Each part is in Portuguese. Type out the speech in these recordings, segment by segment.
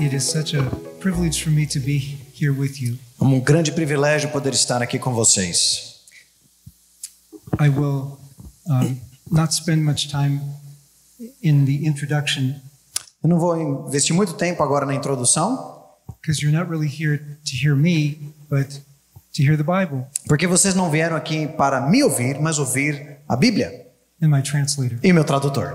It is such a privilege for me to be here with you. É um grande privilégio poder estar aqui com vocês. I will um, not spend much time in the introduction. Eu não vou investir muito tempo agora na introdução. Because you're not really here to hear me, but to hear the Bible. Porque vocês não vieram aqui para me ouvir, mas ouvir a Bíblia. And my translator. E meu tradutor.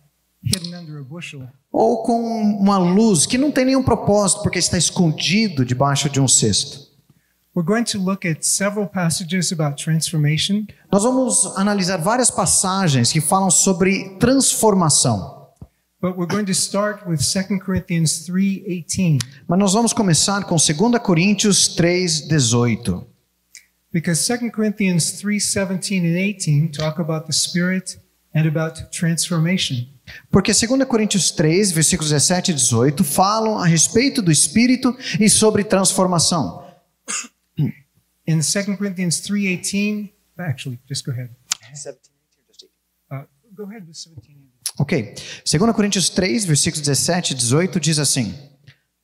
ou com uma luz que não tem nenhum propósito porque está escondido debaixo de um cesto. Nós vamos analisar várias passagens que falam sobre transformação. Mas nós vamos começar com 2 Coríntios 3:18. Because 2 Corinthians 3:17 and 18 talk about the spirit and about transformation. Porque 2 Coríntios 3, versículos 17 e 18 falam a respeito do espírito e sobre transformação. In 2 Corinthians 3:18, actually, just go ahead. 17 uh, Go ahead with 17. OK. 2 Coríntios 3, versículos 17 e 18 diz assim: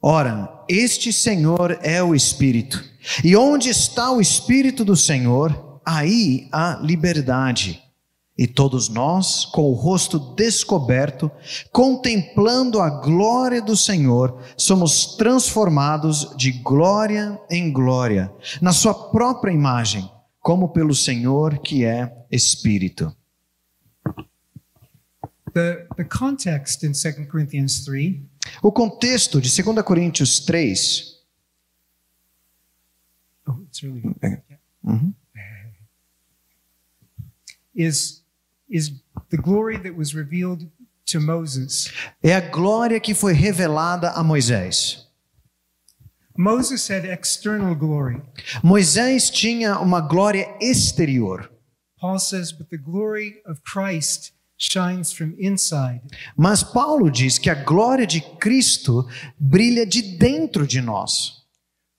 Ora, este Senhor é o espírito. E onde está o espírito do Senhor, aí há liberdade. E todos nós, com o rosto descoberto, contemplando a glória do Senhor, somos transformados de glória em glória, na Sua própria imagem, como pelo Senhor que é Espírito. The, the context in 2 Corinthians 3, o contexto de 2 Coríntios 3. Oh, it's really good. É. Uh uhum. -huh. Is é a glória que foi revelada a Moisés. Moses had external glory. Moisés tinha uma glória exterior. Paul says, but the glory of Christ shines from inside. Mas Paulo diz que a glória de Cristo brilha de dentro de nós.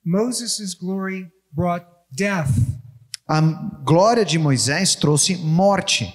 Moses' glory brought death. A glória de Moisés trouxe morte.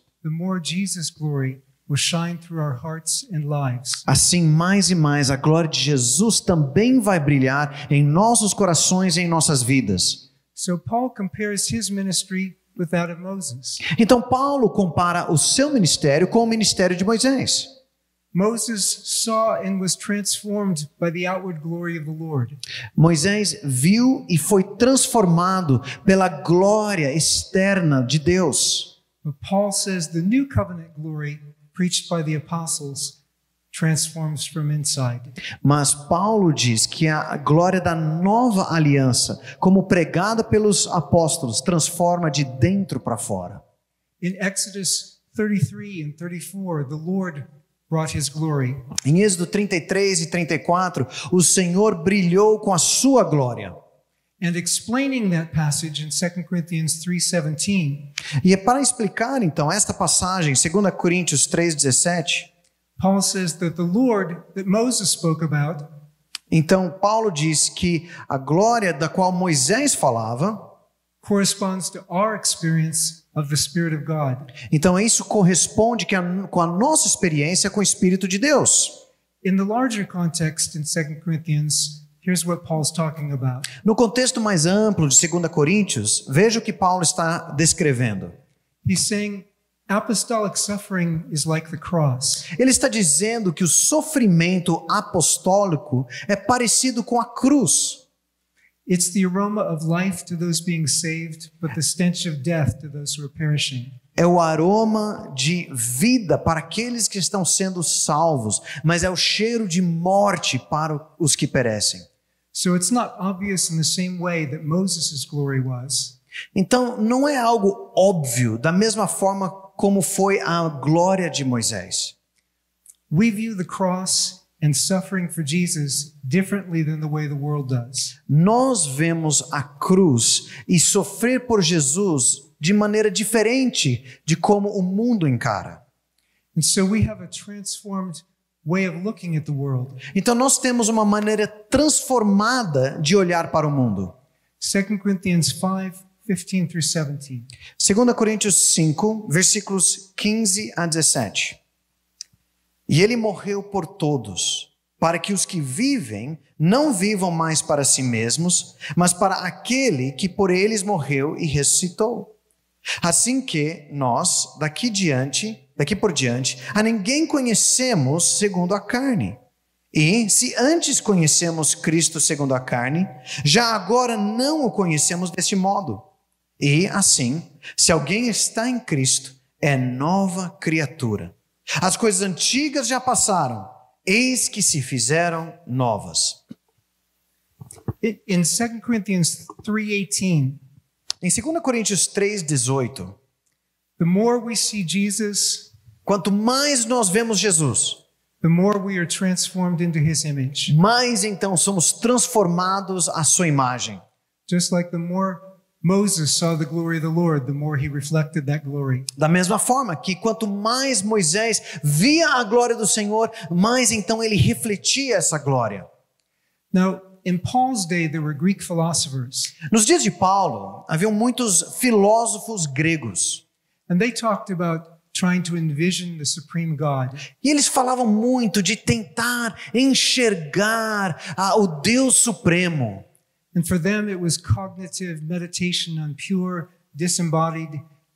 Assim, mais e mais, a glória de Jesus também vai brilhar em nossos corações e em nossas vidas. So Paul compares his ministry with that of Moses. Então Paulo compara o seu ministério com o ministério de Moisés. Moisés viu e foi transformado pela glória externa de Deus. But Paul says the new covenant glory preached by the apostles transforms from inside. Mas Paulo diz que a glória da nova aliança, como pregada pelos apóstolos, transforma de dentro para fora. In Exodus 33 and 34, the Lord brought his glory. Em Êxodo 33 e 34, o Senhor brilhou com a sua glória. And explaining that passage in 2 Corinthians 3:17. E é para explicar então esta passagem, 2 Coríntios 3:17. Paul says that the Lord that Moses spoke about. Então Paulo diz que a glória da qual Moisés falava corresponds to our experience of the Spirit of God. Então isso corresponde a, com a nossa experiência com o Espírito de Deus. In the larger context in 2 Corinthians Here's what Paul's talking about. No contexto mais amplo de 2 Coríntios, veja o que Paulo está descrevendo. He's saying apostolic suffering is like the cross. Ele está dizendo que o sofrimento apostólico é parecido com a cruz. It's the aroma of life to those being saved, but the stench of death to those who are perishing é o aroma de vida para aqueles que estão sendo salvos, mas é o cheiro de morte para os que perecem. So it's not obvious in the same way that Moses' glory was. Então não é algo óbvio da mesma forma como foi a glória de Moisés. We view the cross and suffering for Jesus differently than the way the world does. Nós vemos a cruz e sofrer por Jesus de maneira diferente de como o mundo encara. And so we have a transformed então nós temos uma maneira transformada de olhar para o mundo. 2 Coríntios 5, versículos 15 a 17. E ele morreu por todos, para que os que vivem não vivam mais para si mesmos, mas para aquele que por eles morreu e ressuscitou. Assim que nós, daqui diante, daqui por diante, a ninguém conhecemos segundo a carne. E se antes conhecemos Cristo segundo a carne, já agora não o conhecemos deste modo. E assim, se alguém está em Cristo, é nova criatura. As coisas antigas já passaram, eis que se fizeram novas. In 2 Corinthians 3:18, em 2 Coríntios 3:18, the more we see Jesus, Quanto mais nós vemos Jesus, the more we are transformed into his image. mais então somos transformados à sua imagem. Just like the more Moses saw the glory of the Lord, the more he reflected that glory. Da mesma forma que quanto mais Moisés via a glória do Senhor, mais então ele refletia essa glória. Now, in Paul's day there were Greek philosophers. Nos dias de Paulo, haviam muitos filósofos gregos. And they talked about trying to envision the supreme God. E eles falavam muito de tentar enxergar a, ah, o Deus supremo. And for them it was cognitive meditation on pure disembodied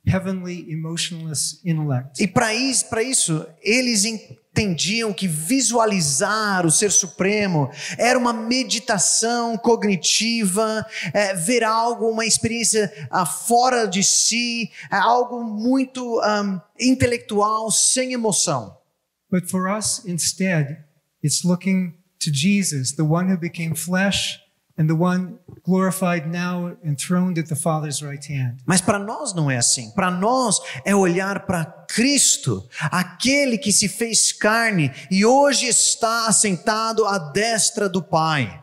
heavenly emotionless intellect. E para isso, para isso, eles entendiam que visualizar o ser supremo era uma meditação cognitiva, é, ver algo, uma experiência ah, fora de si, é algo muito um, intelectual, sem emoção. But for us, instead, it's looking to Jesus, the one who became flesh and the one glorified now enthroned at the Father's right hand. Mas para nós não é assim. Para nós é olhar para Cristo, aquele que se fez carne e hoje está assentado à destra do Pai.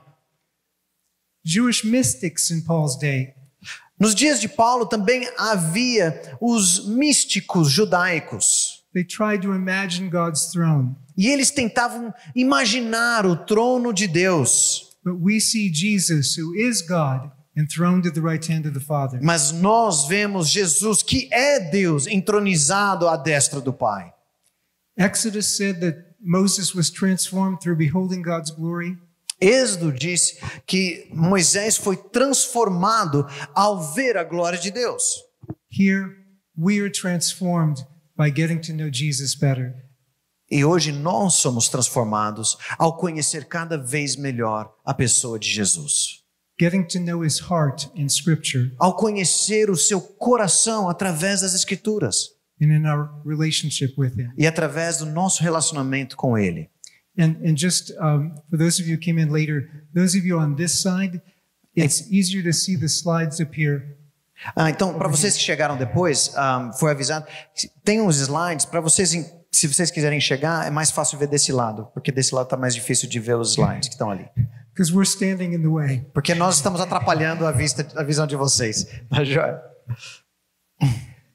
Jewish mystics in Paul's day nos dias de Paulo também havia os místicos judaicos. E eles tentavam imaginar o trono de Deus. Mas nós vemos Jesus que é Deus entronizado à destra do Pai. Exodus said that Moses was transformed through beholding God's glory. Êxodo disse que Moisés foi transformado ao ver a glória de Deus. Here we are transformed by getting to know Jesus better. E hoje nós somos transformados ao conhecer cada vez melhor a pessoa de Jesus. Getting to know his heart in scripture. Ao conhecer o seu coração através das escrituras. And in our relationship with him. E através do nosso relacionamento com ele. And, and just um, for those of you who came in later, those of you on this side, it's easier to see the slides appear ah, então, para vocês que chegaram depois, um, ah, foi avisado, tem uns slides para vocês se vocês quiserem chegar, é mais fácil ver desse lado, porque desse lado está mais difícil de ver os slides que estão ali. We're standing in the way. Porque nós estamos atrapalhando a vista, a visão de vocês.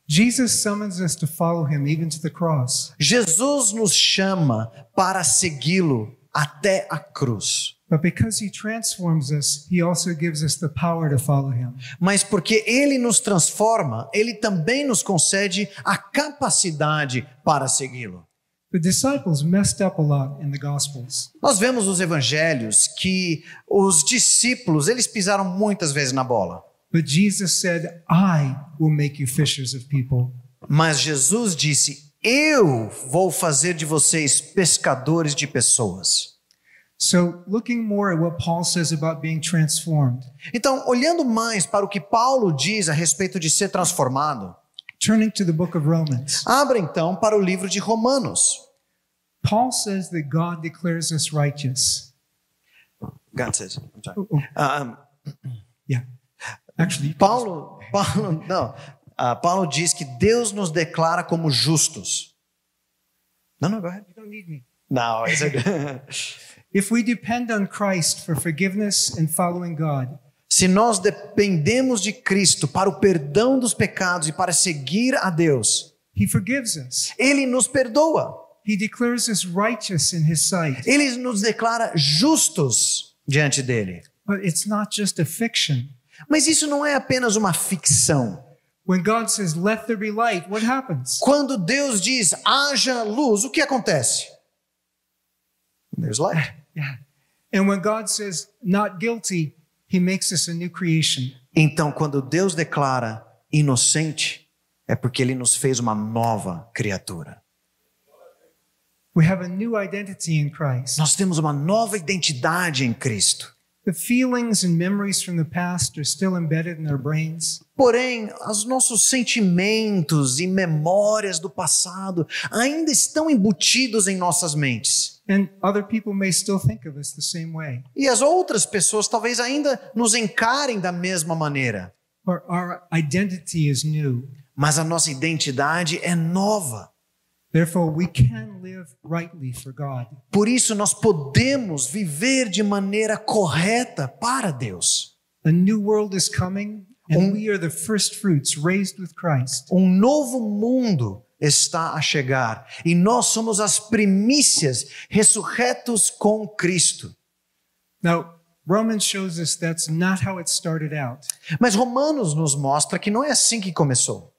Jesus summons us to follow him even to the cross. Jesus nos chama para segui-lo até a cruz. Mas porque ele nos transforma, ele também nos concede a capacidade para segui-lo. The disciples messed up a lot in the gospels. Nós vemos nos evangelhos que os discípulos, eles pisaram muitas vezes na bola. But Jesus said, I will make you fishers of people. Mas Jesus disse: Eu vou fazer de vocês pescadores de pessoas. So, looking more at what Paul says about being transformed. Então, olhando mais para o que Paulo diz a respeito de ser transformado. Turning to the book of Romans. Abra então para o livro de Romanos. Paul says that God declares us righteous. God says, I'm sorry. Oh, oh. Um, yeah. Actually, Paulo, Paulo, não. Uh, Paulo diz que Deus nos declara como justos. Não, não, go ahead. You don't need me. Não, it's okay. se nós dependemos de Cristo para o perdão dos pecados e para seguir a Deus, Ele nos perdoa. Ele nos declara justos diante dele. Mas isso não é apenas uma ficção. When God says, Let there be light, what happens? Quando Deus diz haja luz, o que acontece? There's light. Yeah. And when God says not guilty, he makes us a new creation. Então quando Deus declara inocente, é porque ele nos fez uma nova criatura. We have a new identity in Christ. Nós temos uma nova identidade em Cristo. The feelings and memories from the past are still embedded in our brains. Porém, os nossos sentimentos e memórias do passado ainda estão embutidos em nossas mentes. E as outras pessoas talvez ainda nos encarem da mesma maneira. Or our identity is new. Mas a nossa identidade é nova. Therefore, we can live rightly for God. Por isso nós podemos viver de maneira correta para Deus. A new world is coming and um, we are the first fruits raised with Christ. Um novo mundo está a chegar e nós somos as primícias ressurretos com Cristo. Now, Romans shows us that's not how it started out. Mas Romanos nos mostra que não é assim que começou.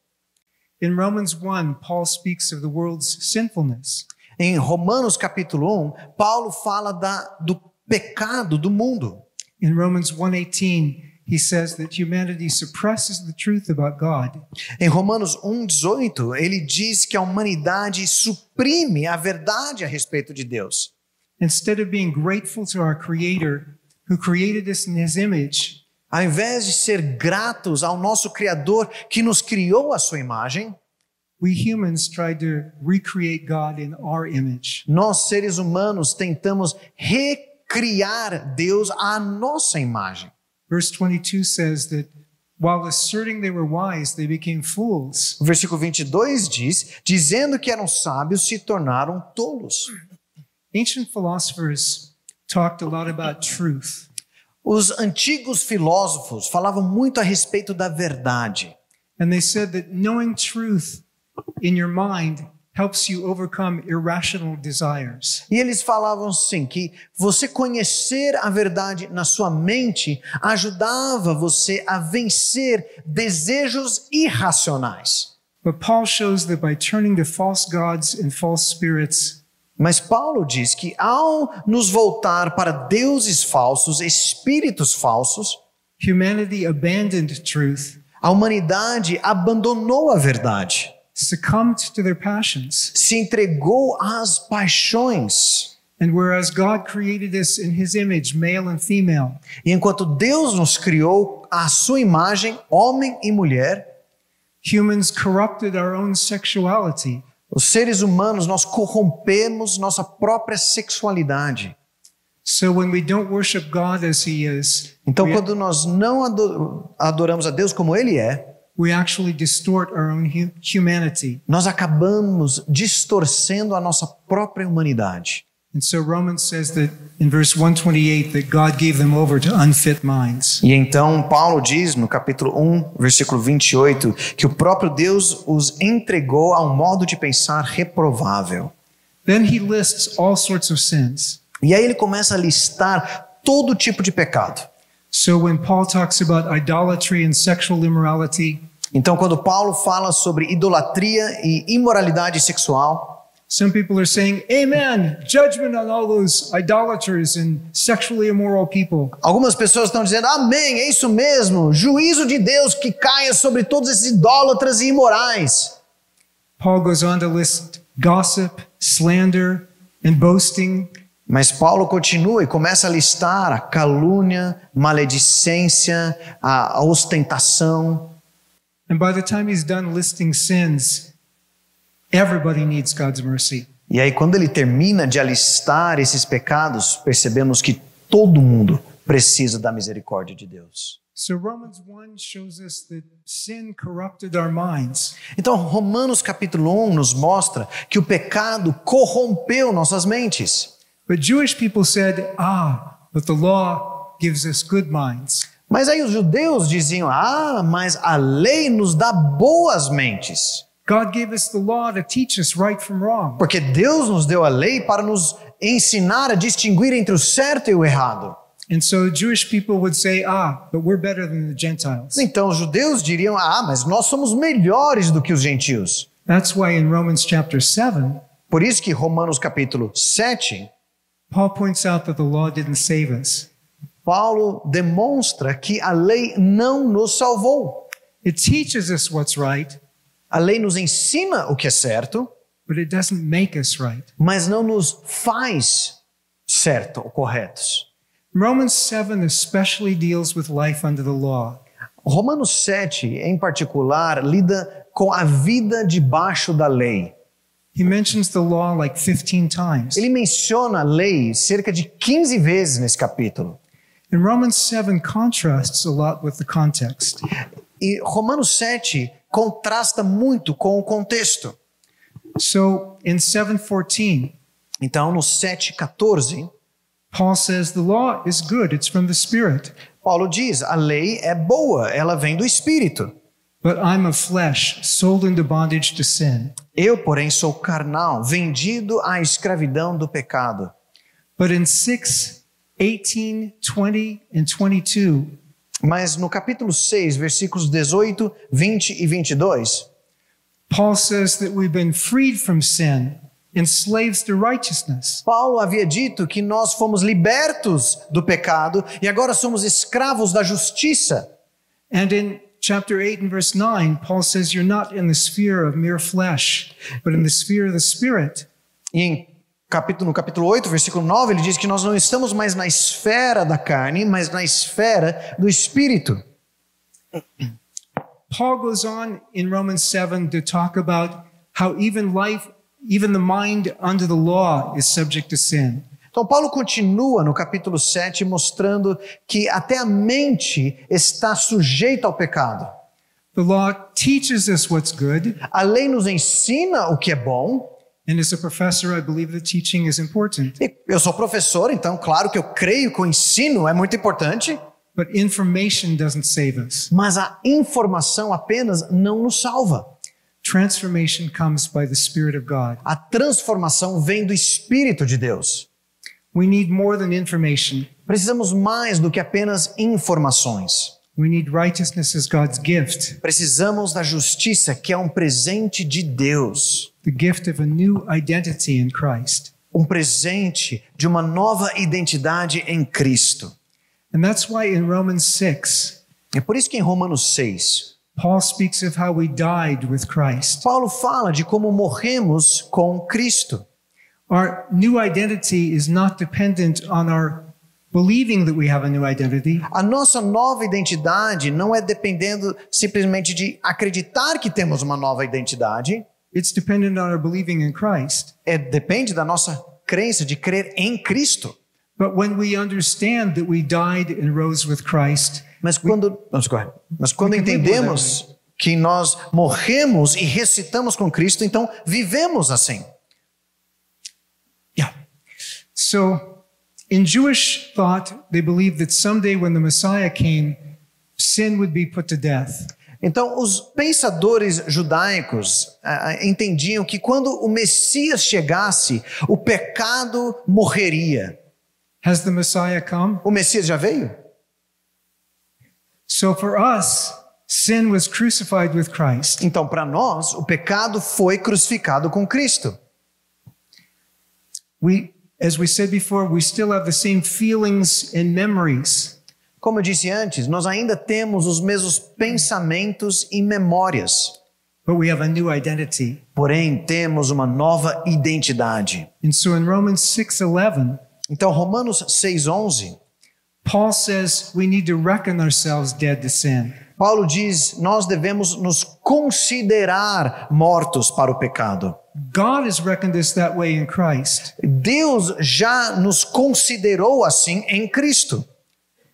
In Romans 1, Paul speaks of the world's sinfulness. Em Romanos capítulo 1, Paulo fala da, do pecado do mundo. In Romans 1:18, He says that humanity suppresses the truth about God. Em Romanos 1:18, ele diz que a humanidade suprime a verdade a respeito de Deus. Instead of being grateful to our creator who created us in his image, ao invés de ser gratos ao nosso criador que nos criou à sua imagem, We humans try to recreate God in our image. Nós seres humanos tentamos recriar Deus à nossa imagem. Verse 22 says that while asserting they were wise, they became fools. O versículo 22 diz, dizendo que eram sábios, se tornaram tolos. Ancient philosophers talked a lot about truth. Os antigos filósofos falavam muito a respeito da verdade. And they said that knowing truth in your mind helps you overcome irrational desires. E eles falavam assim que você conhecer a verdade na sua mente ajudava você a vencer desejos irracionais. But Paul shows that by turning to false gods and false spirits mas Paulo diz que ao nos voltar para deuses falsos, espíritos falsos, a humanidade abandonou a verdade succumbed to their passions. Se entregou às paixões. And whereas God created us in his image, male and female. E enquanto Deus nos criou à sua imagem, homem e mulher, humans corrupted our own sexuality. Os seres humanos nós corrompemos nossa própria sexualidade. So when we don't worship God as he is, então quando nós não adoramos a Deus como ele é, we actually distort our own humanity. Nós acabamos distorcendo a nossa própria humanidade. And so Romans says that in verse 128 that God gave them over to unfit minds. E então Paulo diz no capítulo 1, versículo 28, que o próprio Deus os entregou a um modo de pensar reprovável. Then he lists all sorts of sins. E aí ele começa a listar todo tipo de pecado. So when Paul talks about idolatry and sexual immorality, então, quando Paulo fala sobre idolatria e imoralidade sexual, some people are saying, "Amen, judgment on all those idolaters and sexually immoral people." Algumas pessoas estão dizendo, "Amém, é isso mesmo, juízo de Deus que caia sobre todos esses idólatras e imorais." Paul goes on to list gossip, slander and boasting. Mas Paulo continua e começa a listar a calúnia, maledicência, a ostentação. And by the time he's done listing sins, everybody needs God's mercy. E aí quando ele termina de alistar esses pecados, percebemos que todo mundo precisa da misericórdia de Deus. Então, Romanos capítulo 1 nos mostra que o pecado corrompeu nossas mentes. But Jewish people said, ah, but the law gives us good minds. Mas aí os judeus diziam: "Ah, mas a lei nos dá boas mentes." God gave us the law to teach us right from wrong. Porque Deus nos deu a lei para nos ensinar a distinguir entre o certo e o errado. And so Jewish people would say: Ah, but we're better than the Gentiles. Então os judeus diriam, ah, mas nós somos melhores do que os gentios. That's why in Romans chapter 7, Por isso que Romanos capítulo 7, Paul points out that the law didn't save us. Paulo demonstra que a lei não nos salvou. It teaches us what's right. A lei nos ensina o que é certo. But it doesn't make us right. Mas não nos faz certo ou corretos. Romans 7 especially deals with life under the law. Romanos 7 em particular lida com a vida debaixo da lei. He mentions the law like 15 times. Ele menciona a lei cerca de 15 vezes nesse capítulo. And Romans 7 contrasts a lot with the context. E Romanos 7 contrasta muito com o contexto. So, in 7:14, então no 7:14, Paul says the law is good, it's from the spirit. Paulo diz: a lei é boa, ela vem do espírito. But I'm flesh, sold into bondage to sin. Eu, porém, sou carnal, vendido à escravidão do pecado. But in 6 18, 20 and 22. Mas no capítulo 6, versículos 18, 20 e 22, Paul says that we've been freed from sin and slaves to righteousness. Paulo havia dito que nós fomos libertos do pecado e agora somos escravos da justiça. And in chapter 8 and verse 9, Paul says you're not in the sphere of mere flesh, but in the sphere of the spirit. E em capítulo, no capítulo 8, versículo 9, ele diz que nós não estamos mais na esfera da carne, mas na esfera do espírito. Paul goes on in Romans 7 to talk about how even life, even the mind under the law is subject to sin. Então Paulo continua no capítulo 7 mostrando que até a mente está sujeita ao pecado. The law teaches us what's good. A lei nos ensina o que é bom. Eu sou professor, então claro que eu creio que o ensino é muito importante. But information doesn't save us. Mas a informação apenas não nos salva. Transformation comes by the Spirit of God. A transformação vem do Espírito de Deus. We need more than information. Precisamos mais do que apenas informações. We need righteousness as God's gift. Precisamos da justiça que é um presente de Deus the gift of a new identity in Christ. Um presente de uma nova identidade em Cristo. And that's why in Romans 6, é por isso que em Romanos 6, Paul speaks of how we died with Christ. Paulo fala de como morremos com Cristo. Our new identity is not dependent on our believing that we have a new identity. A nossa nova identidade não é dependendo simplesmente de acreditar que temos uma nova identidade. It's dependent on our believing in Christ. É, depende da nossa crença, de crer em Cristo. But when we understand that we died and rose with Christ, mas quando, vamos correr, mas quando entendemos que nós morremos e ressuscitamos com Cristo, então vivemos assim. Yeah. So, in Jewish thought, they believed that someday when the Messiah came, sin would be put to death. Então, os pensadores judaicos ah, entendiam que quando o Messias chegasse, o pecado morreria. Has the Messiah come? O Messias já veio? So for us, sin was crucified with Christ. Então, para nós, o pecado foi crucificado com Cristo. We, as we said before, we still have the same feelings and memories. Como eu disse antes, nós ainda temos os mesmos pensamentos e memórias. But we have a new identity. Porém, temos uma nova identidade. And so in Romans então Romanos 6:11, Paul says we need to reckon ourselves dead to sin. Paulo diz: nós devemos nos considerar mortos para o pecado. God has reckoned us that way in Christ. Deus já nos considerou assim em Cristo.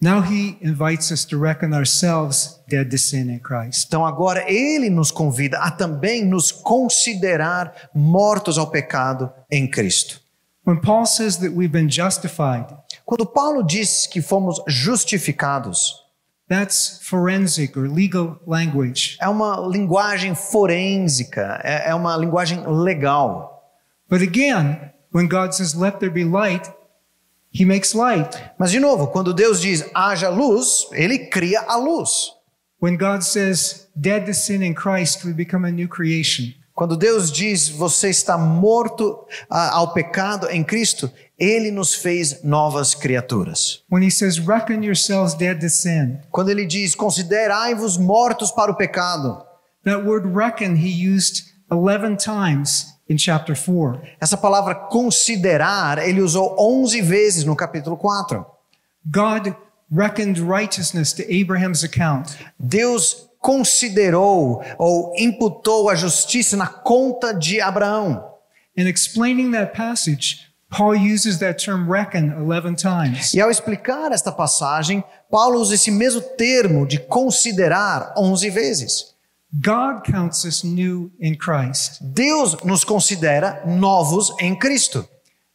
Now he invites us to reckon ourselves dead to sin in Christ. Então agora ele nos convida a também nos considerar mortos ao pecado em Cristo. When Paul says that we've been justified, quando Paulo diz que fomos justificados, That's forensic or legal language. É uma linguagem forênsica, é, é uma linguagem legal. But again, when God says let there be light, He makes light. Mas de novo, quando Deus diz haja luz, ele cria a luz. When God says dead to sin in Christ, we become a new creation. Quando Deus diz você está morto a, ao pecado em Cristo, ele nos fez novas criaturas. When He Says, reckon yourselves dead to sin. Quando ele diz considerai-vos mortos para o pecado. That word reckon he used 11 times in chapter 4. Essa palavra considerar, ele usou 11 vezes no capítulo 4. God reckoned righteousness to Abraham's account. Deus considerou ou imputou a justiça na conta de Abraão. In explaining that passage, Paul uses that term reckon 11 times. E ao explicar esta passagem, Paulo usa esse mesmo termo de considerar 11 vezes. God counts us new in Christ. Deus nos considera novos em Cristo.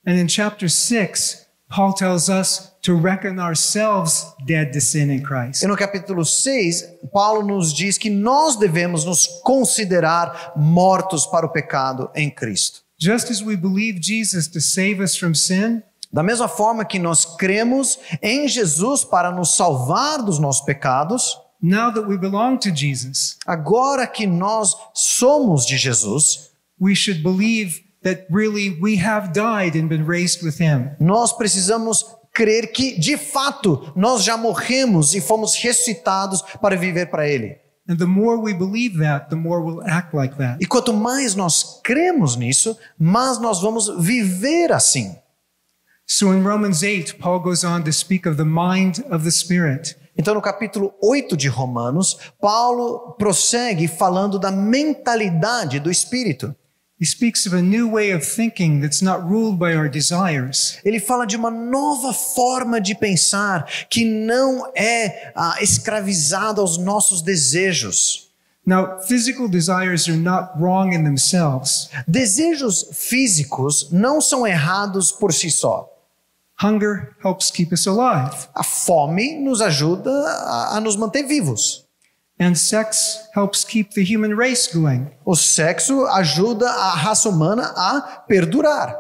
And in chapter 6, Paul tells us to reckon ourselves dead to sin in Christ. E no capítulo 6, Paulo nos diz que nós devemos nos considerar mortos para o pecado em Cristo. Just as we believe Jesus to save us from sin, da mesma forma que nós cremos em Jesus para nos salvar dos nossos pecados, Now that we belong to Jesus, agora que nós somos de Jesus, we should believe that really we have died and been raised with him. Nós precisamos crer que de fato nós já morremos e fomos ressuscitados para viver para ele. E quanto mais nós cremos nisso, mais nós vamos viver assim. So in Romans 8, Paul goes on to speak of the mind of the spirit. Então, no capítulo 8 de Romanos, Paulo prossegue falando da mentalidade do espírito. Ele fala de uma nova forma de pensar que não é ah, escravizada aos nossos desejos. Now, physical desires are not wrong in themselves. Desejos físicos não são errados por si só. Hunger helps keep us alive. A fome nos ajuda a, a nos manter vivos. And sex helps keep the human race going. O sexo ajuda a raça humana a perdurar.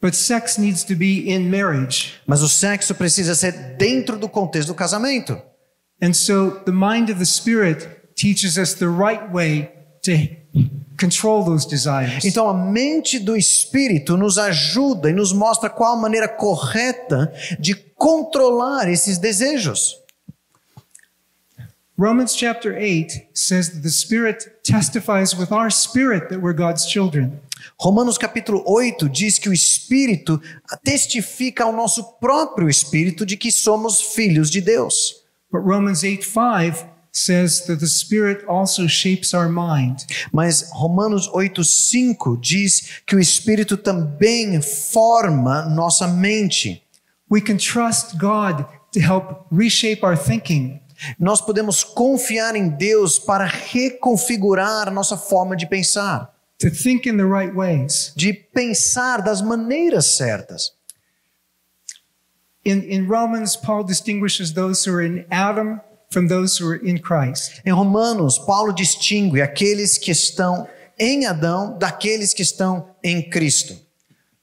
But sex needs to be in marriage. Mas o sexo precisa ser dentro do contexto do casamento. And so the mind of the spirit teaches us the right way to Control those desires. Então a mente do espírito nos ajuda e nos mostra qual a maneira correta de controlar esses desejos. Romans chapter 8 says that the spirit testifies with our spirit that we're God's children. Romanos capítulo 8 diz que o espírito testifica ao nosso próprio espírito de que somos filhos de Deus. But Romans 8:5 says that the spirit also shapes our mind. Mas Romanos 8:5 diz que o espírito também forma nossa mente. We can trust God to help reshape our thinking. Nós podemos confiar em Deus para reconfigurar nossa forma de pensar. To think in the right ways. De pensar das maneiras certas. In, in Romans, Paul distinguishes those who are in Adam from those who are in Christ. Em Romanos, Paulo distingue aqueles que estão em Adão daqueles que estão em Cristo.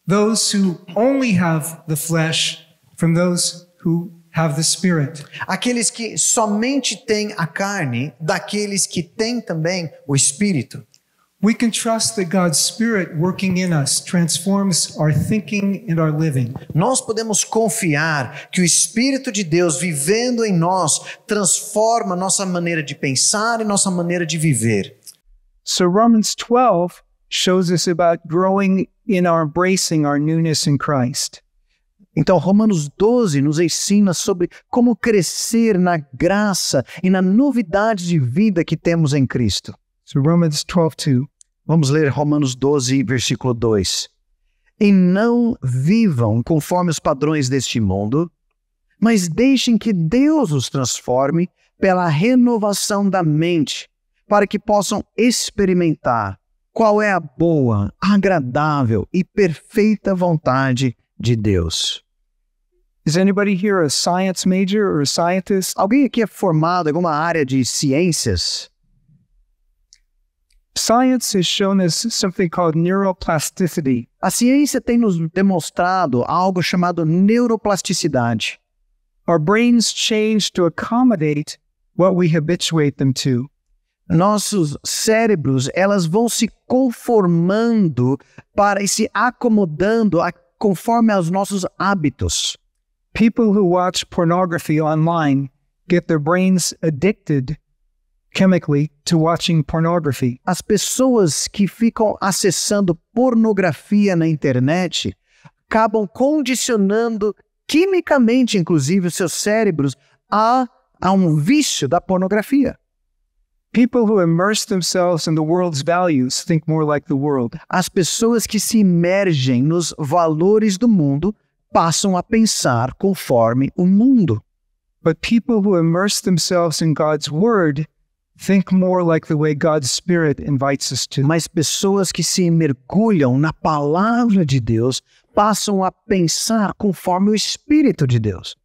Those who only have the flesh from those who have the spirit. Aqueles que somente têm a carne daqueles que têm também o espírito. We can trust that God's Spirit working in us transforms our thinking and our living. Nós podemos confiar que o Espírito de Deus vivendo em nós transforma nossa maneira de pensar e nossa maneira de viver. So Romans 12 shows us about growing in our embracing our newness in Christ. Então, Romanos 12 nos ensina sobre como crescer na graça e na novidade de vida que temos em Cristo. So Romans 12, 2. Vamos ler Romanos 12, versículo 2. E não vivam conforme os padrões deste mundo, mas deixem que Deus os transforme pela renovação da mente, para que possam experimentar qual é a boa, agradável e perfeita vontade de Deus. Is anybody here a science major or a scientist? Alguém aqui é formado em alguma área de ciências? Science has shown us something called neuroplasticity. A ciência tem nos demonstrado algo chamado neuroplasticidade. Our brains change to accommodate what we habituate them to. Nossos cérebros, elas vão se conformando para e se acomodando a, conforme aos nossos hábitos. People who watch pornography online get their brains addicted chemically to watching pornography. As pessoas que ficam acessando pornografia na internet acabam condicionando quimicamente, inclusive, os seus cérebros a, a um vício da pornografia. People who immerse themselves in the world's values think more like the world. As pessoas que se imergem nos valores do mundo passam a pensar conforme o mundo. But people who immerse themselves in God's word Think more like the way God's Spirit invites us to. Mas pessoas que se mergulham na palavra de Deus passam a pensar conforme o Espírito de Deus.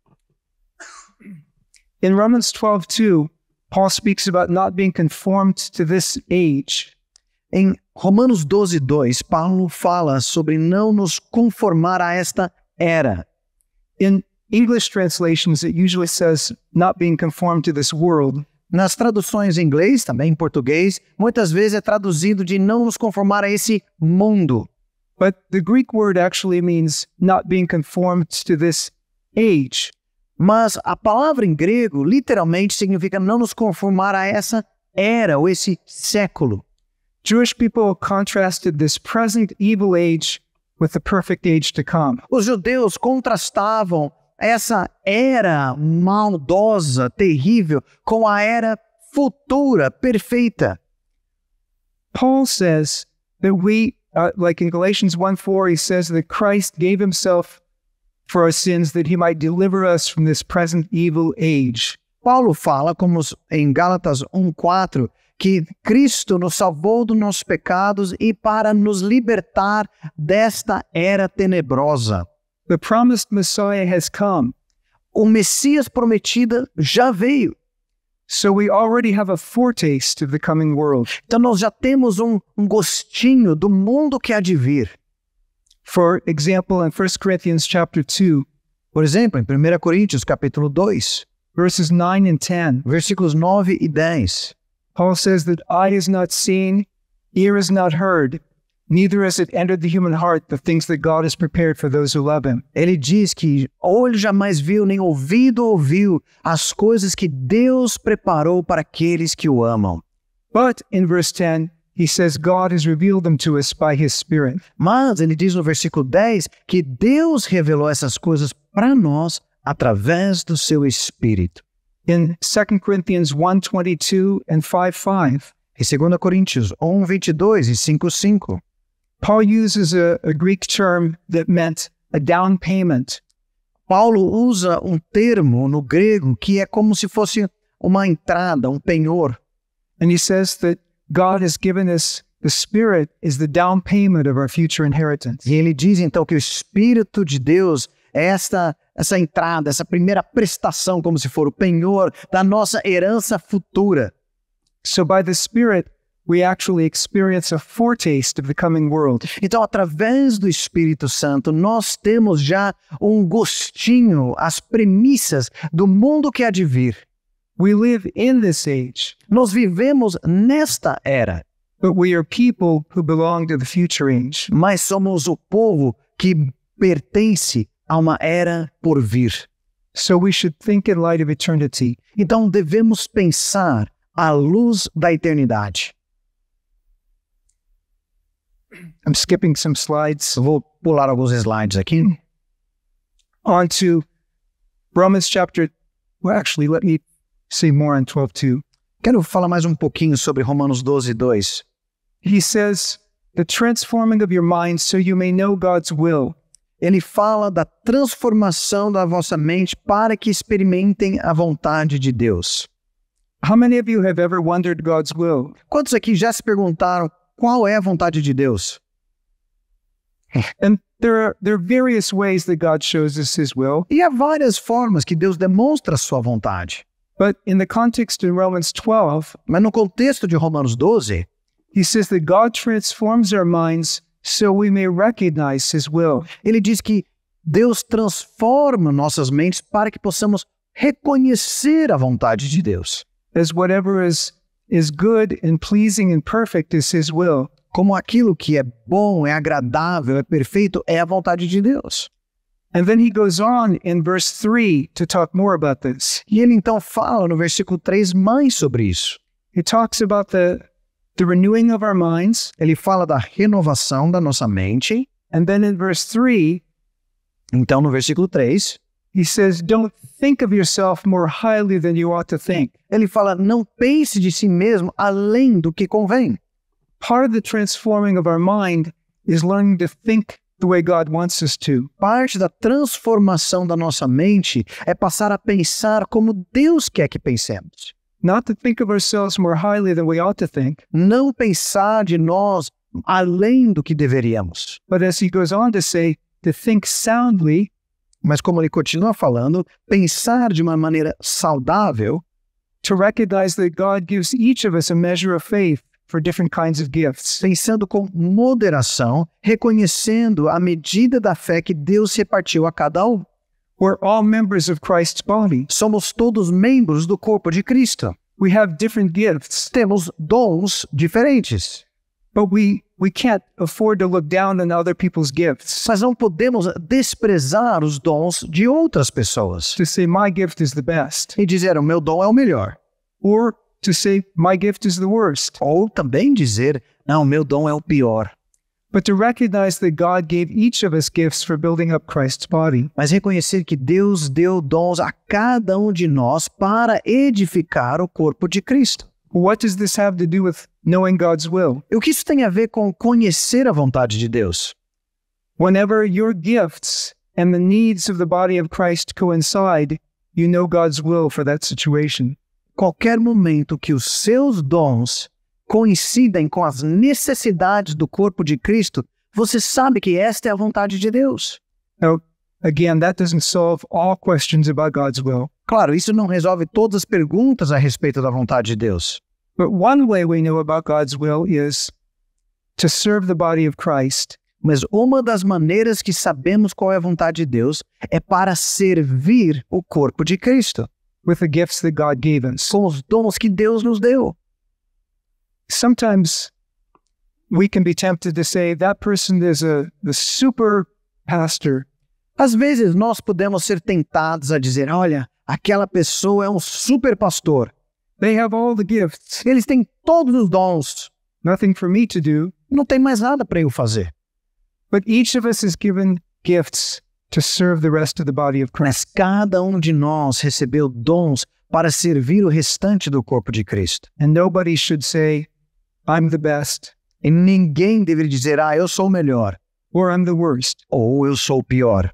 In Romans 12:2, Paul speaks about not being conformed to this age. Em Romanos 12:2, Paulo fala sobre não nos conformar a esta era. In English translations, it usually says not being conformed to this world. Nas traduções em inglês, também em português, muitas vezes é traduzido de não nos conformar a esse mundo. But the Greek word actually means not being conformed to this age. Mas a palavra em grego literalmente significa não nos conformar a essa era ou esse século. Jewish people contrasted this present evil age with the perfect age to come. Os judeus contrastavam essa era maldosa, terrível, com a era futura, perfeita. Paul says that we, uh, like in Galatians 1 4, he says that Christ gave himself for our sins that he might deliver us from this present evil age. Paulo fala, como em Gálatas 1,4, que Cristo nos salvou dos nossos pecados e para nos libertar desta era tenebrosa. The promised Messiah has come. O Messias prometido já veio. So we already have a foretaste of the coming world. Então nós já temos um, um gostinho do mundo que há de vir. For example, in 1 Corinthians chapter 2, por exemplo, em 1 Coríntios capítulo 2, verses 9 and 10, versículos 9 e 10, Paul says that eye is not seen, ear is not heard, Neither has it entered the human heart the things that God has prepared for those who love him. Ele diz que olho jamais viu, nem ouvido ouviu as coisas que Deus preparou para aqueles que o amam. But in verse 10, he says God has revealed them to us by his spirit. Mas ele diz no versículo 10 que Deus revelou essas coisas para nós através do seu espírito. In 2 Corinthians 1:22 and 5:5. Em 2 Coríntios 1, 22 e 5, 5. Paul uses a, a Greek term that meant a down payment. Paulo usa um termo no grego que é como se fosse uma entrada, um penhor. And he says that God has given us the Spirit is the down payment of our future inheritance. E ele diz então que o Espírito de Deus é esta essa entrada, essa primeira prestação, como se for o penhor da nossa herança futura. So by the Spirit we actually experience a foretaste of the coming world. Então, através do Espírito Santo, nós temos já um gostinho, as premissas do mundo que há de vir. We live in this age. Nós vivemos nesta era. But we are people who belong to the future age. Mas somos o povo que pertence a uma era por vir. So we should think in light of eternity. Então devemos pensar à luz da eternidade. I'm skipping some slides. Vou pular alguns slides aqui. On to Romans chapter. Well, actually, let me say more on 12:2. Quero falar mais um pouquinho sobre Romanos 12:2. He says, "The transforming of your mind so you may know God's will." Ele fala da transformação da vossa mente para que experimentem a vontade de Deus. How many of you have ever wondered God's will? Quantos aqui já se perguntaram qual é a vontade de Deus? And there are, there are various ways that God shows us his will. E há várias formas que Deus demonstra a sua vontade. But in the context Romans 12, mas no contexto de Romanos 12, he says that God transforms our minds so we may recognize his will. Ele diz que Deus transforma nossas mentes para que possamos reconhecer a vontade de Deus. As whatever is is good and pleasing and perfect is his will. Como aquilo que é bom, é agradável, é perfeito é a vontade de Deus. And then he goes on in verse 3 to talk more about this. E ele então fala no versículo 3 mais sobre isso. He talks about the the renewing of our minds. Ele fala da renovação da nossa mente. And then in verse 3, então no versículo 3, He says, don't think of yourself more highly than you ought to think. Ele fala, não pense de si mesmo além do que convém. Part of the transforming of our mind is learning to think the way God wants us to. Parte da transformação da nossa mente é passar a pensar como Deus quer que pensemos. Not to think of ourselves more highly than we ought to think. Não pensar de nós além do que deveríamos. But as he goes on to say, to think soundly mas como ele continua falando, pensar de uma maneira saudável, to recognize that God gives each of us a measure of faith for different kinds of gifts. Pensando com moderação, reconhecendo a medida da fé que Deus repartiu a cada um. We're all members of Christ's body. Somos todos membros do corpo de Cristo. We have different gifts. Temos dons diferentes. But we We can't afford to look down on other people's gifts. Mas não podemos desprezar os dons de outras pessoas. To say my gift is the best. E dizer o meu dom é o melhor. Or to say my gift is the worst. Ou também dizer não, meu dom é o pior. But to recognize that God gave each of us gifts for building up Christ's body. Mas reconhecer que Deus deu dons a cada um de nós para edificar o corpo de Cristo. What does this have to do with knowing God's will. E o que isso tem a ver com conhecer a vontade de Deus? Whenever your gifts and the needs of the body of Christ coincide, you know God's will for that situation. Qualquer momento que os seus dons coincidem com as necessidades do corpo de Cristo, você sabe que esta é a vontade de Deus. Now, again, that doesn't solve all questions about God's will. Claro, isso não resolve todas as perguntas a respeito da vontade de Deus. But one way we know about God's will is to serve the body of Christ. Mas uma das maneiras que sabemos qual é a vontade de Deus é para servir o corpo de Cristo. With the gifts that God gave us. Com os dons que Deus nos deu. Sometimes we can be tempted to say that person is a the super pastor. Às vezes nós podemos ser tentados a dizer, olha, aquela pessoa é um super pastor. They have all the gifts. Eles têm todos os dons. Nothing for me to do. Não tem mais nada para eu fazer. But each of us is given gifts to serve the rest of the body of Christ. Mas cada um de nós recebeu dons para servir o restante do corpo de Cristo. And nobody should say, I'm the best. E ninguém deveria dizer, ah, eu sou o melhor. Or I'm the worst. Ou eu sou o pior.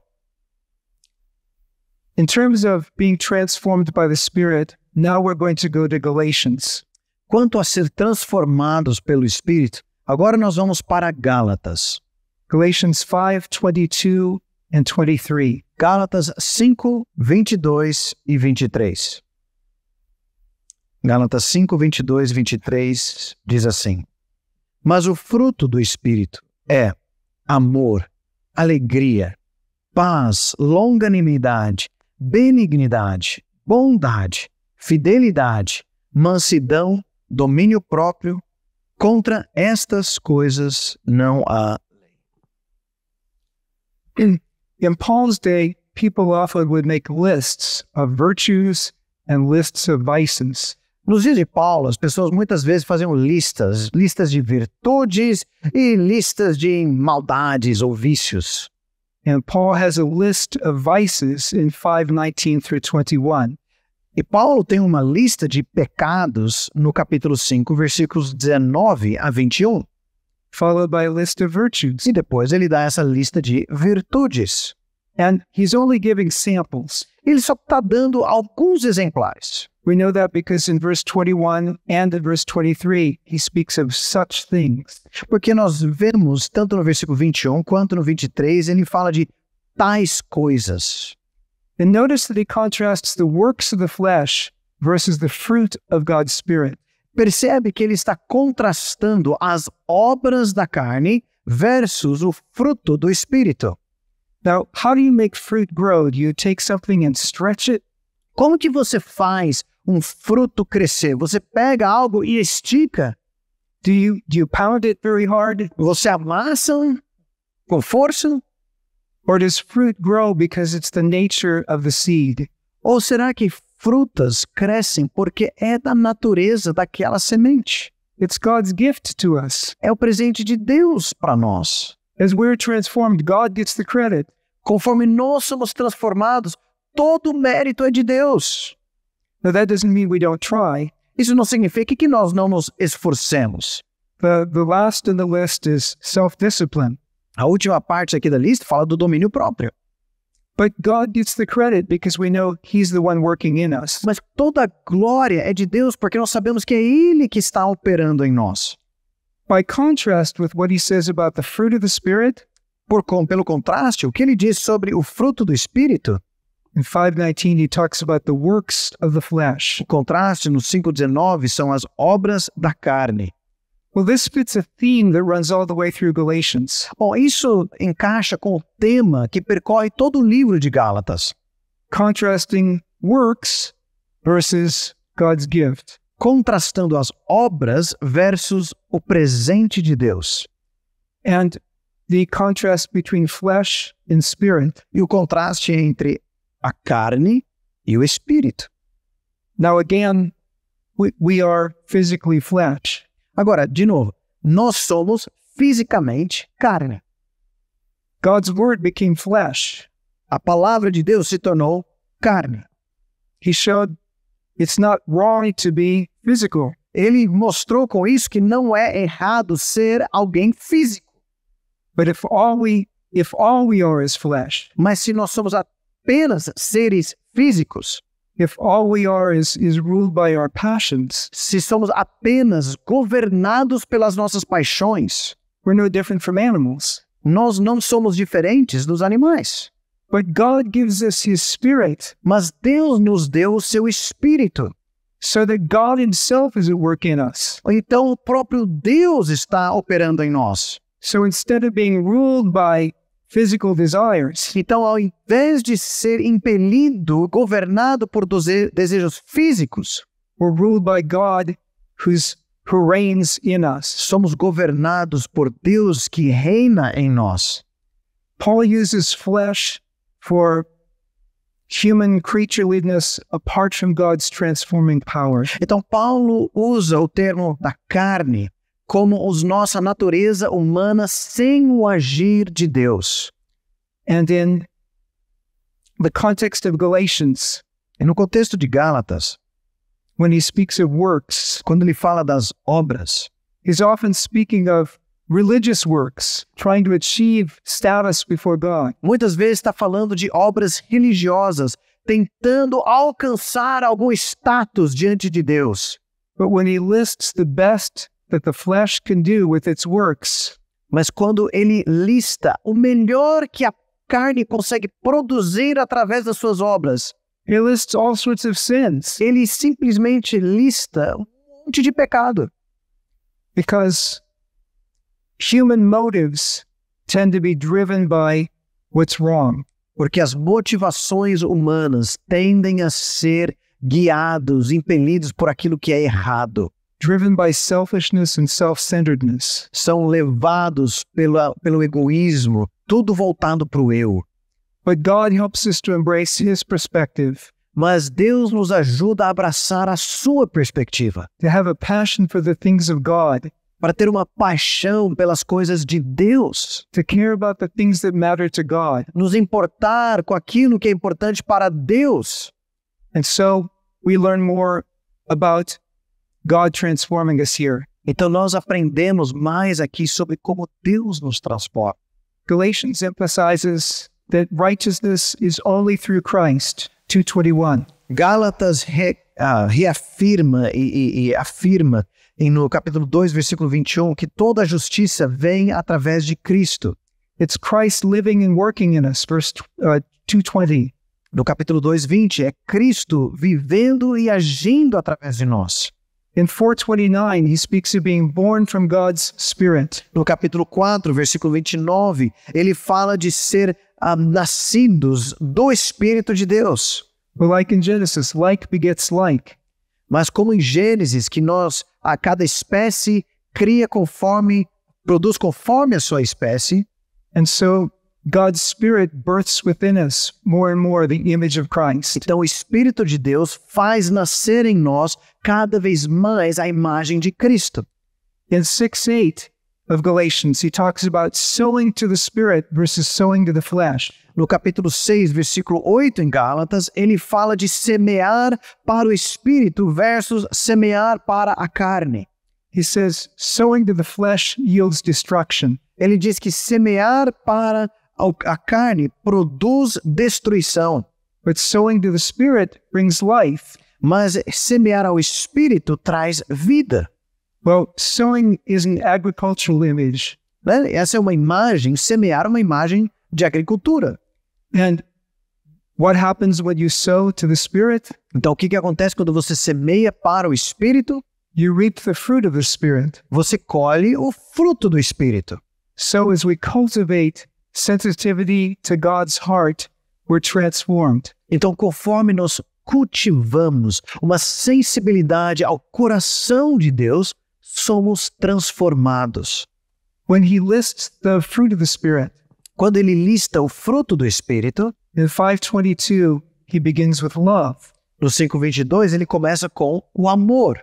In terms of being transformed by the Spirit, Now we're going to go to Galatians. Quanto a ser transformados pelo Espírito, agora nós vamos para Gálatas. Galatians 5:22 and 23. Gálatas 5, 22 e 23. Gálatas 5, 22 e 23 diz assim: Mas o fruto do Espírito é amor, alegria, paz, longanimidade, benignidade, bondade fidelidade, mansidão, domínio próprio, contra estas coisas não há In, in Paul's day, people often would make lists of virtues and lists of vices. Nos dias de Paulo, as pessoas muitas vezes faziam listas, listas de virtudes e listas de maldades ou vícios. And Paul has a list of vices in 5:19 through 21. E Paulo tem uma lista de pecados no capítulo 5, versículos 19 a 21. Followed by a list of virtues. E depois ele dá essa lista de virtudes. And he's only giving samples. Ele só está dando alguns exemplares. We know that because in verse 21 and in verse 23 he speaks of such things. Porque nós vemos tanto no versículo 21 quanto no 23 ele fala de tais coisas. And notice that he contrasts the works of the flesh versus the fruit of God's Spirit. Percebe que ele está contrastando as obras da carne versus o fruto do Espírito. Now, how do you make fruit grow? Do you take something and stretch it? Como que você faz um fruto crescer? Você pega algo e estica? Do you, do you pound it very hard? Você amassa com força? Or does fruit grow because it's the nature of the seed? Ou será que frutas crescem porque é da natureza daquela semente? It's God's gift to us. É o presente de Deus para nós. As we're transformed, God gets the credit. Conforme nós somos transformados, todo o mérito é de Deus. Now that doesn't mean we don't try. Isso não significa que nós não nos esforcemos. The, the last in the list is self-discipline. A última parte aqui da lista fala do domínio próprio. But God gets the credit because we know he's the one working in us. Mas toda a glória é de Deus porque nós sabemos que é ele que está operando em nós. By contrast with what he says about the fruit of the spirit, por com pelo contraste, o que ele diz sobre o fruto do espírito, In 5:19 he talks about the works of the flesh. O contraste no 5:19 são as obras da carne. Well, this fits a theme that runs all the way through Galatians. Bom, isso encaixa com o tema que percorre todo o livro de Gálatas. Contrasting works versus God's gift. Contrastando as obras versus o presente de Deus. And the contrast between flesh and spirit. E o contraste entre a carne e o espírito. Now again, we, we are physically flesh. Agora, de novo, nós somos fisicamente carne. God's word became flesh. A palavra de Deus se tornou carne. He showed it's not wrong to be physical. Ele mostrou com isso que não é errado ser alguém físico. But if all we if all we are is flesh, mas se nós somos apenas seres físicos, If all we are is, is ruled by our passions, se somos apenas governados pelas nossas paixões, we're no different from animals. Nós não somos diferentes dos animais. But God gives us his spirit. Mas Deus nos deu o seu espírito. So that God himself is at work in us. Então o próprio Deus está operando em nós. So instead of being ruled by physical desires. Então, ao invés de ser impelido, governado por desejos físicos, we're ruled by God who's, who reigns in us. Somos governados por Deus que reina em nós. Paul uses flesh for human creatureliness apart from God's transforming power. Então Paulo usa o termo da carne como os nossa natureza humana sem o agir de Deus. And in the context of Galatians, e no contexto de Gálatas, when he speaks of works, quando ele fala das obras, he's often speaking of religious works, trying to achieve status before God. Muitas vezes está falando de obras religiosas, tentando alcançar algum status diante de Deus. But when he lists the best that the flesh can do with its works. Mas quando ele lista o melhor que a carne consegue produzir através das suas obras, He lists all sorts of sins. Ele simplesmente lista um monte de pecado. Because human motives tend to be driven by what's wrong. Porque as motivações humanas tendem a ser guiados, impelidos por aquilo que é errado driven by selfishness and self-centeredness. São levados pela, pelo egoísmo, tudo voltado para o eu. But God helps us to embrace his perspective. Mas Deus nos ajuda a abraçar a sua perspectiva. To have a passion for the things of God. Para ter uma paixão pelas coisas de Deus. To care about the things that matter to God. Nos importar com aquilo que é importante para Deus. And so we learn more about God transforming us here. Então nós aprendemos mais aqui sobre como Deus nos transporta. Galatians emphasizes that righteousness is only through Christ, 2:21. Gálatas re, uh, reafirma e, e, e afirma em, no capítulo 2, versículo 21, que toda a justiça vem através de Cristo. It's Christ living and working in us, verse uh, 2:20. No capítulo 2, 20, é Cristo vivendo e agindo através de nós. In 429, he speaks of being born from God's Spirit. No capítulo 4, versículo 29, ele fala de ser ah, nascidos do Espírito de Deus. like in Genesis, like begets like. Mas como em Gênesis, que nós, a cada espécie, cria conforme, produz conforme a sua espécie. And so God's Spirit births within us more and more the image of Christ. Então o espírito de Deus faz nascer em nós cada vez mais a imagem de Cristo. In 6:8 of Galatians, he talks about sowing to the spirit versus sowing to the flesh. No capítulo 6, versículo 8 em Gálatas, ele fala de semear para o espírito versus semear para a carne. He says sowing to the flesh yields destruction. Ele diz que semear para a carne produz destruição. But sowing to the spirit brings life. Mas semear ao espírito traz vida. Well, sowing is an agricultural image. Né? Essa é uma imagem, semear é uma imagem de agricultura. And what happens when you sow to the spirit? Então o que que acontece quando você semeia para o espírito? You reap the fruit of the spirit. Você colhe o fruto do espírito. So as we cultivate sensitivity to God's heart, we're transformed. Então, conforme nós cultivamos uma sensibilidade ao coração de Deus, somos transformados. When he lists the fruit of the Spirit, quando ele lista o fruto do Espírito, in 5:22 he begins with love. No 5:22 ele começa com o amor.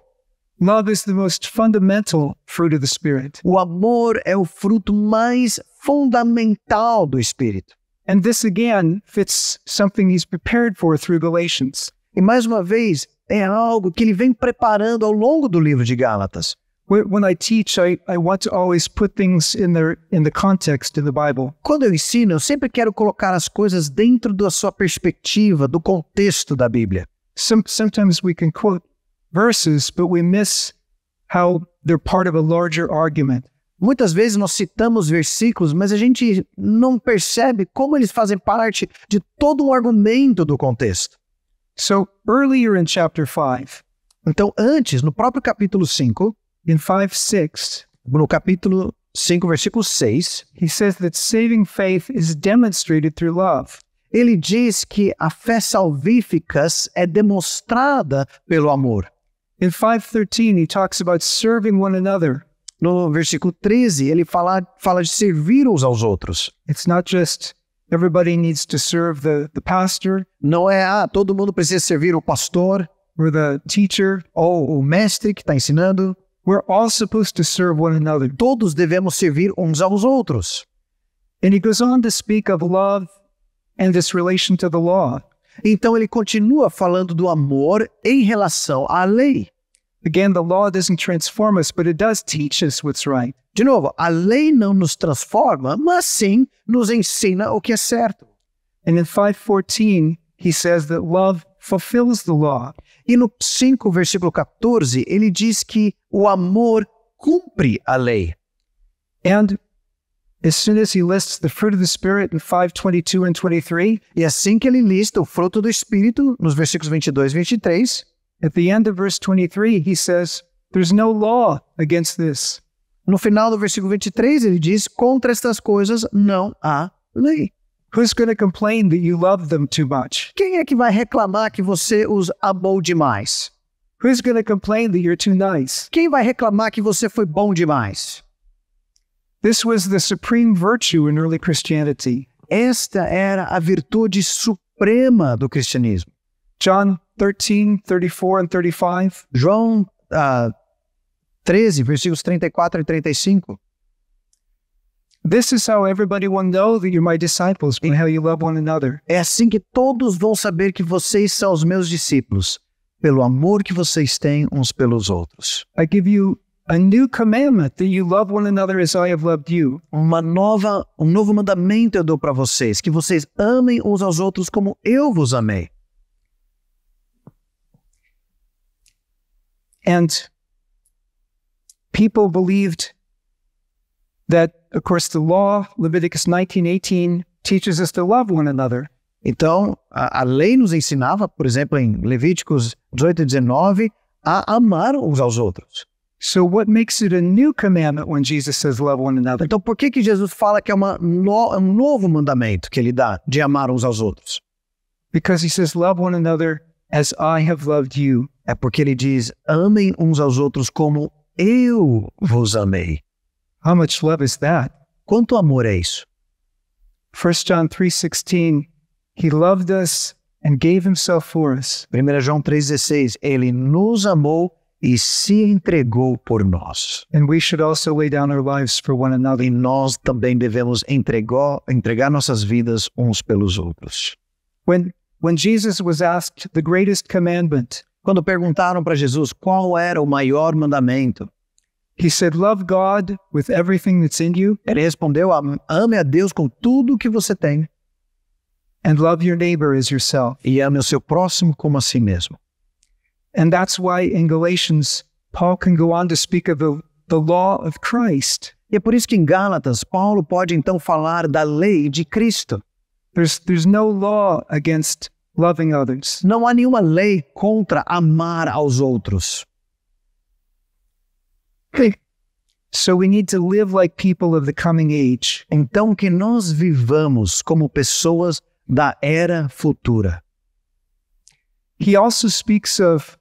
Love is the most fundamental fruit of the Spirit. O amor é o fruto mais fundamental do Espírito. And this again fits something he's prepared for through Galatians. E mais uma vez, é algo que ele vem preparando ao longo do livro de Gálatas. When I teach, I, I want to always put things in their in the context in the Bible. Quando eu ensino, eu sempre quero colocar as coisas dentro da sua perspectiva, do contexto da Bíblia. Some, sometimes we can quote verses, but we miss how they're part of a larger argument. Muitas vezes nós citamos versículos, mas a gente não percebe como eles fazem parte de todo um argumento do contexto. So, earlier in chapter 5, então antes, no próprio capítulo 5, in 5 no capítulo 5, versículo 6, he says that saving faith is demonstrated through love. Ele diz que a fé salvífica é demonstrada pelo amor. In 5:13 he talks about serving one another. No versículo 13, ele fala, fala de servir uns aos outros. It's not just everybody needs to serve the, the pastor Não é, ah, todo mundo precisa servir o pastor or the teacher. ou o mestre que está ensinando. We're all supposed to serve one another. Todos devemos servir uns aos outros. And he goes on to speak of love and this relation to the law. Então ele continua falando do amor em relação à lei. Again, the law doesn't transform us, but it does teach us what's right. De novo, a lei não nos transforma, mas sim nos ensina o que é certo. And in 5:14, he says that love fulfills the law. E no 5 versículo 14, ele diz que o amor cumpre a lei. And as soon as he lists the fruit of the spirit in 5:22 and 23, e assim que ele lista o fruto do espírito nos versículos 22 e 23, At the end of verse 23, he says, There's no law against this. No final do versículo 23, ele diz: Contra estas coisas não há lei. Who's going to complain that you love them too much? Quem é que vai reclamar que você os amou demais? Who's going to complain that you're too nice? Quem vai reclamar que você foi bom demais? This was the supreme virtue in early Christianity. Esta era a virtude suprema do cristianismo. John 13, 34 and 35. João uh, ah, 13, versículos 34 e 35. This is how everybody will know that you're my disciples by how you love one another. É assim que todos vão saber que vocês são os meus discípulos, pelo amor que vocês têm uns pelos outros. I give you a new commandment that you love one another as I have loved you. Uma nova, um novo mandamento eu dou para vocês, que vocês amem uns aos outros como eu vos amei. And people believed that, of course, the law, Leviticus nineteen eighteen teaches us to love one another. Então, a, a lei nos ensinava, por exemplo, em Levíticos 18 e 19, a amar uns aos outros. So what makes it a new commandment when Jesus says love one another? Então, por que que Jesus fala que é uma no, um novo mandamento que ele dá de amar uns aos outros? Because he says love one another as I have loved you. é porque ele diz: amem uns aos outros como eu vos amei. How much love is that? Quanto amor é isso? 1 John 3:16 He loved us and gave himself for us. 1 João 3:16 Ele nos amou e se entregou por nós. And we should also lay down our lives for one another. E nós também devemos entregar, entregar nossas vidas uns pelos outros. When when Jesus was asked the greatest commandment, quando perguntaram para Jesus qual era o maior mandamento, He said, "Love God with everything that's in you." Ele respondeu: "Ame a Deus com tudo o que você tem." And love your neighbor as yourself. E ame o seu próximo como a si mesmo. And that's why in Galatians Paul can go on to speak of the, the law of Christ. E é por isso que em Gálatas Paulo pode então falar da lei de Cristo. There's there's no law against Loving others. Não há nenhuma lei contra amar aos outros. So we need to live like people of the coming age. Então que nós vivamos como pessoas da era futura. He also speaks of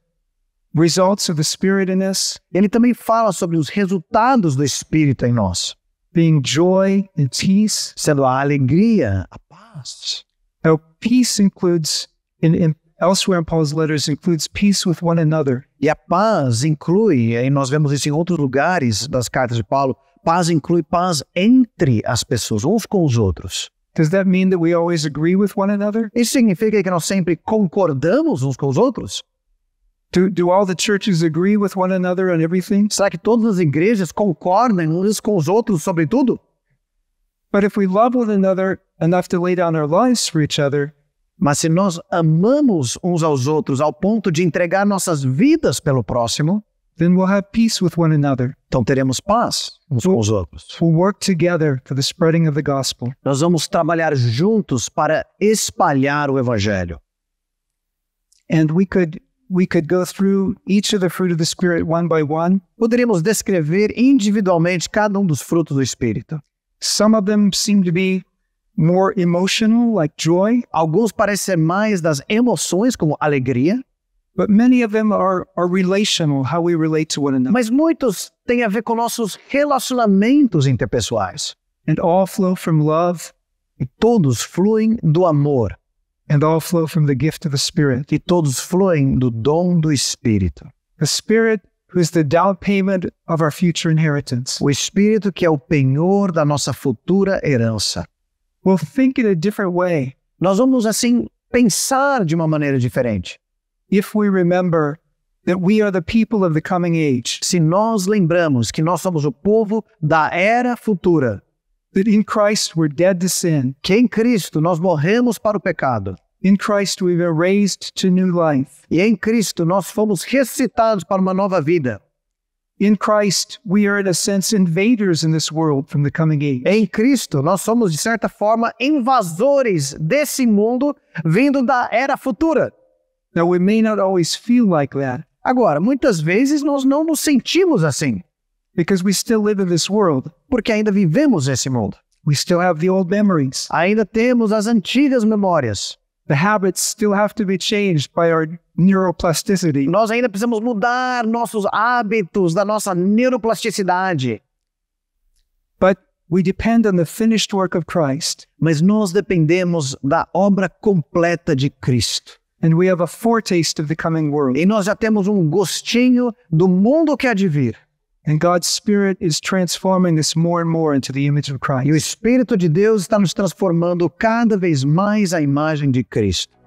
results of the spirit in us. Ele também fala sobre os resultados do espírito em nós. Being joy and peace, sendo a alegria, a paz. Now, peace includes, in, in, elsewhere in Paul's letters, includes peace with one another. E a paz inclui, e nós vemos isso em outros lugares das cartas de Paulo, paz inclui paz entre as pessoas, uns com os outros. Does that mean that we always agree with one another? Isso significa que nós sempre concordamos uns com os outros? Do, do all the churches agree with one another on everything? Será que todas as igrejas concordam uns com os outros sobre tudo? But if we love one another enough to lay down our lives for each other, mas se nós amamos uns aos outros ao ponto de entregar nossas vidas pelo próximo, then we'll have peace with one another. Então teremos paz uns we'll, com os outros. We'll work together for the spreading of the gospel. Nós vamos trabalhar juntos para espalhar o evangelho. And we could we could go through each of the fruit of the spirit one by one. Poderíamos descrever individualmente cada um dos frutos do espírito. Some of them seem to be more emotional, like joy. Alguns parecem mais das emoções, como alegria. But many of them are, are relational, how we relate to one another. Mas muitos têm a ver com nossos relacionamentos interpessoais. And all flow from love. E todos fluem do amor. And all flow from the gift of the Spirit. E todos fluem do dom do Espírito. The Spirit who's the down payment of our future inheritance. O Espírito que é o penhor da nossa futura herança. We'll think in a different way nós vamos assim pensar de uma maneira diferente. If we remember that we are the people of the coming age, se nós lembramos que nós somos o povo da era futura, that in Christ we're dead to sin, que em Cristo nós morremos para o pecado, In Christ we were raised to new life. E em Cristo nós fomos ressuscitados para uma nova vida. In Christ we are in a sense invaders in this world from the coming age. Em Cristo nós somos de certa forma invasores desse mundo vindo da era futura. Now we may not always feel like that. Agora, muitas vezes nós não nos sentimos assim. Because we still live in this world. Porque ainda vivemos esse mundo. We still have the old memories. Ainda temos as antigas memórias. The habits still have to be changed by our neuroplasticity. Nós ainda precisamos mudar nossos hábitos da nossa neuroplasticidade. But we depend on the finished work of Christ. Mas nós dependemos da obra completa de Cristo. And we have a foretaste of the coming world. E nós já temos um gostinho do mundo que há de vir. And God's Spirit is transforming us more and more into the image of Christ. E o Espírito de Deus está nos transformando cada vez mais à imagem de Cristo.